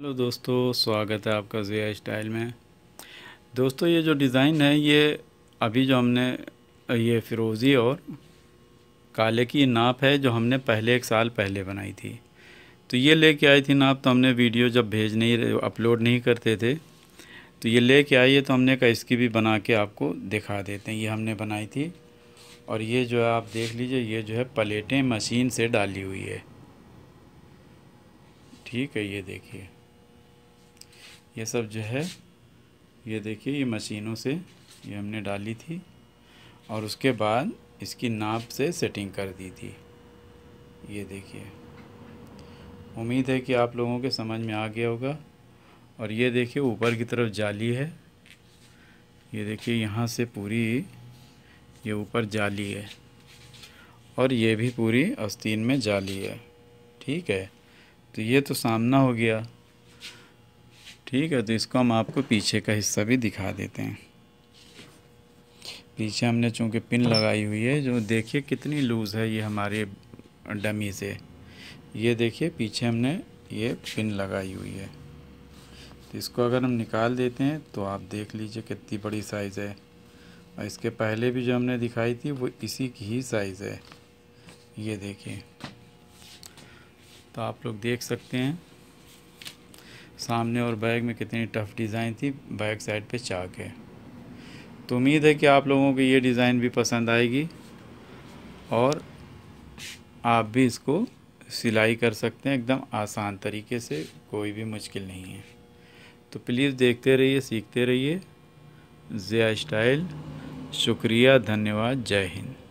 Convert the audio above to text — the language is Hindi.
हेलो दोस्तों स्वागत है आपका ज़िया स्टाइल में दोस्तों ये जो डिज़ाइन है ये अभी जो हमने ये फिरोज़ी और काले की नाप है जो हमने पहले एक साल पहले बनाई थी तो ये लेके आई थी नाप तो हमने वीडियो जब भेज नहीं अपलोड नहीं करते थे तो ये लेके आई है तो हमने कहा इसकी भी बना के आपको दिखा देते हैं ये हमने बनाई थी और ये जो है आप देख लीजिए ये जो है प्लेटें मशीन से डाली हुई है ठीक है ये देखिए ये सब जो है ये देखिए ये मशीनों से ये हमने डाली थी और उसके बाद इसकी नाप से सेटिंग कर दी थी ये देखिए उम्मीद है कि आप लोगों के समझ में आ गया होगा और ये देखिए ऊपर की तरफ जाली है ये देखिए यहाँ से पूरी ये ऊपर जाली है और ये भी पूरी आस्तीन में जाली है ठीक है तो ये तो सामना हो गया ठीक है तो इसको हम आपको पीछे का हिस्सा भी दिखा देते हैं पीछे हमने चूँकि पिन लगाई हुई है जो देखिए कितनी लूज़ है ये हमारे डमी से ये देखिए पीछे हमने ये पिन लगाई हुई है तो इसको अगर हम निकाल देते हैं तो आप देख लीजिए कितनी बड़ी साइज़ है और इसके पहले भी जो हमने दिखाई थी वो इसी की ही साइज़ है ये देखिए तो आप लोग देख सकते हैं सामने और बैग में कितनी टफ़ डिज़ाइन थी बैक साइड पे चाक है तो उम्मीद है कि आप लोगों को ये डिज़ाइन भी पसंद आएगी और आप भी इसको सिलाई कर सकते हैं एकदम आसान तरीके से कोई भी मुश्किल नहीं है तो प्लीज़ देखते रहिए सीखते रहिए ज़िया स्टाइल शुक्रिया धन्यवाद जय हिंद